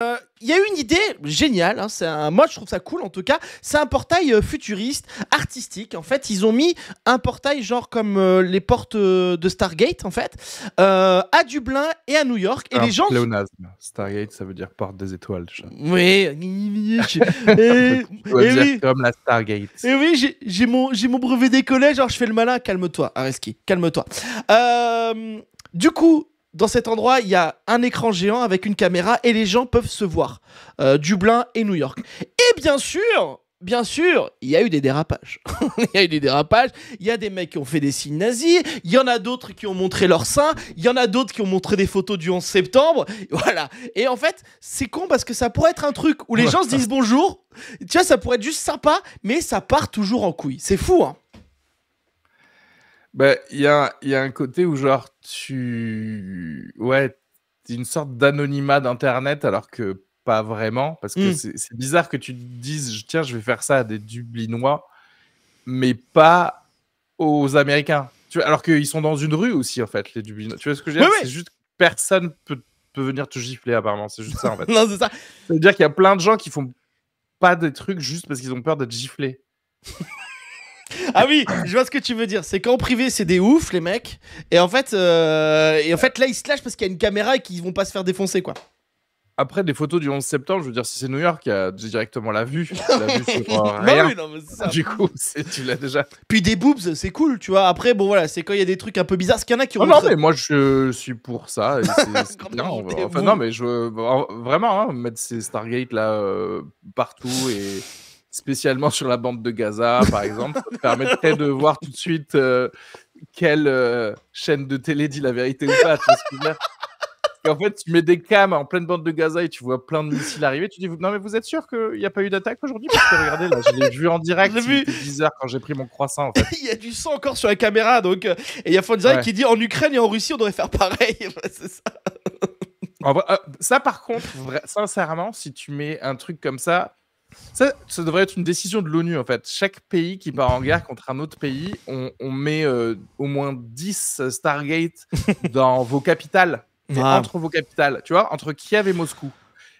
Il euh, y a eu une idée géniale, hein, c'est un, moi je trouve ça cool en tout cas, c'est un portail euh, futuriste, artistique. En fait, ils ont mis un portail genre comme euh, les portes de Stargate en fait, à Dublin et à New York. Et les gens... Stargate, ça veut dire porte des étoiles. Oui, comme la Stargate. Et oui, j'ai, mon, mon brevet des collèges, genre je fais le malin, calme-toi, Areski, calme-toi. du coup, dans cet endroit, il y a un écran géant avec une caméra et les gens peuvent se voir. Euh, Dublin et New York. Et bien sûr, bien sûr, il y a eu des dérapages. il y a eu des dérapages. Il y a des mecs qui ont fait des signes nazis. Il y en a d'autres qui ont montré leur sein. Il y en a d'autres qui ont montré des photos du 11 septembre. Voilà. Et en fait, c'est con parce que ça pourrait être un truc où les gens se disent bonjour. Tu vois, ça pourrait être juste sympa, mais ça part toujours en couille. C'est fou, hein. Bah, il y a, y a un côté où, genre, tu. Ouais, une sorte d'anonymat d'Internet, alors que pas vraiment, parce que hmm. c'est bizarre que tu te dises, tiens, je vais faire ça à des Dublinois, mais pas aux Américains. Tu vois, alors qu'ils sont dans une rue aussi, en fait, les Dublinois. Tu vois ce que je veux dire C'est juste que personne peut, peut venir te gifler, apparemment. C'est juste ça, en fait. non, c'est ça. Ça veut dire qu'il y a plein de gens qui font pas des trucs juste parce qu'ils ont peur d'être giflés. Ah oui, je vois ce que tu veux dire. C'est qu'en privé, c'est des oufs, les mecs. Et en fait, euh, et en fait là, ils se parce qu'il y a une caméra et qu'ils vont pas se faire défoncer, quoi. Après, des photos du 11 septembre, je veux dire, si c'est New York, il a directement la vue. La vue, c'est euh, non, mais ça. Du coup, tu l'as déjà. Puis des boobs, c'est cool, tu vois. Après, bon, voilà, c'est quand il y a des trucs un peu bizarres. Ce qu'il y en a qui oh ont Non, mais moi, je suis pour ça. non, mais je. Vraiment, hein, mettre ces Stargate là euh, partout et spécialement sur la bande de Gaza, par exemple, ça permettrait de voir tout de suite euh, quelle euh, chaîne de télé dit la vérité ou pas. En fait, tu mets des cams en pleine bande de Gaza et tu vois plein de missiles arriver. Tu dis, non, mais vous êtes sûr qu'il n'y a pas eu d'attaque aujourd'hui Parce que regardez, là, je l'ai vu en direct. Vu. 10 heures quand j'ai pris mon croissant. il y a du sang encore sur la caméra. Donc... Euh, et il y a Fonzai qui dit, en Ukraine et en Russie, on devrait faire pareil. c'est ça. ça, par contre, sincèrement, si tu mets un truc comme ça, ça, devrait être une décision de l'ONU en fait. Chaque pays qui part en guerre contre un autre pays, on, met euh, au moins 10 Stargate dans vos capitales. entre vos capitales, tu vois, entre Kiev et Moscou.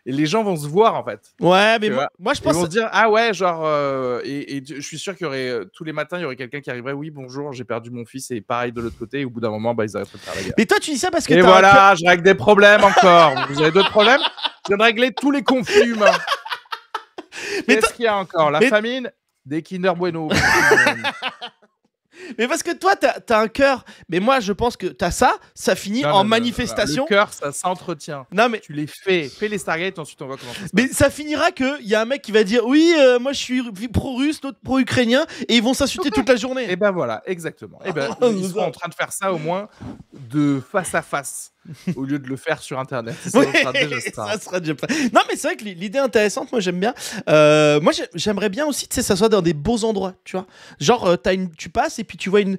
Et les gens vont se voir en fait. Ouais, mais moi, je pense. Ils vont se dire ah ouais genre euh, et, je suis sûr qu'il y aurait euh, tous les matins il y aurait quelqu'un qui arriverait oui bonjour j'ai perdu mon fils et pareil de l'autre côté et au bout d'un moment bah ils arrêteraient de faire la guerre. Mais toi tu dis ça parce que. Et voilà je règle des problèmes encore. Vous avez d'autres problèmes Je viens de régler tous les conflits humains. Mais qu'est-ce qu'il y a encore La famine Des Kinder Bueno. mais parce que toi, t'as as un cœur. Mais moi, je pense que t'as ça, ça finit en manifestation. le cœur, ça s'entretient. Non, mais tu les fais. Fais les Stargate, ensuite on va commencer. Mais ça finira qu'il y a un mec qui va dire Oui, euh, moi je suis pro-russe, l'autre pro-ukrainien, et ils vont s'insulter toute la journée. Et eh ben voilà, exactement. Et eh ben, ils sont en train de faire ça au moins de face à face au lieu de le faire sur internet. Ça, sera, déjà ça Non, mais c'est vrai que l'idée intéressante, moi j'aime bien. Euh, moi j'aimerais bien aussi que ça soit dans des beaux endroits, tu vois. Genre, euh, tu passes et puis tu vois une.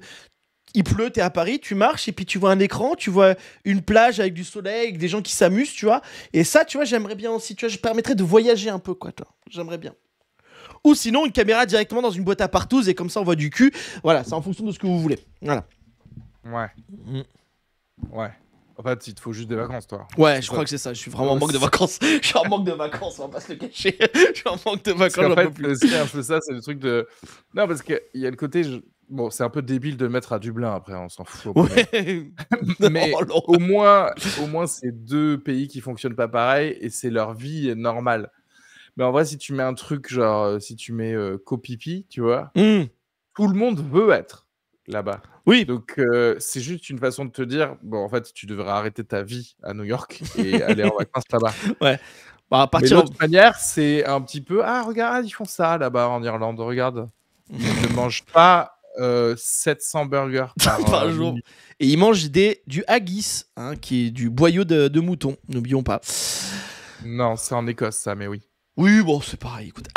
Il pleut, t'es à Paris, tu marches et puis tu vois un écran, tu vois une plage avec du soleil, avec des gens qui s'amusent, tu vois. Et ça, tu vois, j'aimerais bien aussi, tu vois, je permettrais de voyager un peu, quoi, toi. J'aimerais bien ou sinon une caméra directement dans une boîte à partout et comme ça on voit du cul. Voilà, c'est en fonction de ce que vous voulez. Voilà. Ouais. Mm. Ouais. En fait, il te faut juste des vacances, toi. Ouais, je crois que c'est ça. Je suis vraiment en manque de vacances. je suis en manque de vacances, on va pas se le cacher. je suis en manque de vacances. En fait, c'est un peu ça, c'est le truc de. Non, parce qu'il y a le côté. Bon, c'est un peu débile de le mettre à Dublin après, on s'en fout. Mais au moins, au moins c'est deux pays qui fonctionnent pas pareil et c'est leur vie normale. Mais en vrai, si tu mets un truc genre, euh, si tu mets Copipi, euh, tu vois, hmm. tout le monde veut être là-bas. Oui. Donc euh, c'est juste une façon de te dire, bon en fait tu devrais arrêter ta vie à New York et aller en vacances là-bas. Ouais. Bah, à partir d'autre manière, c'est un petit peu, ah regarde, ils font ça là-bas en Irlande, regarde. Ils ne mangent pas 700 euh, burgers par, euh, jour. Et ils mangent des, du haggis, hein, qui est du boyau de, de mouton, n'oublions pas. Non, c'est en Écosse ça, mais oui. Oui, bon, c'est pareil. Écoute,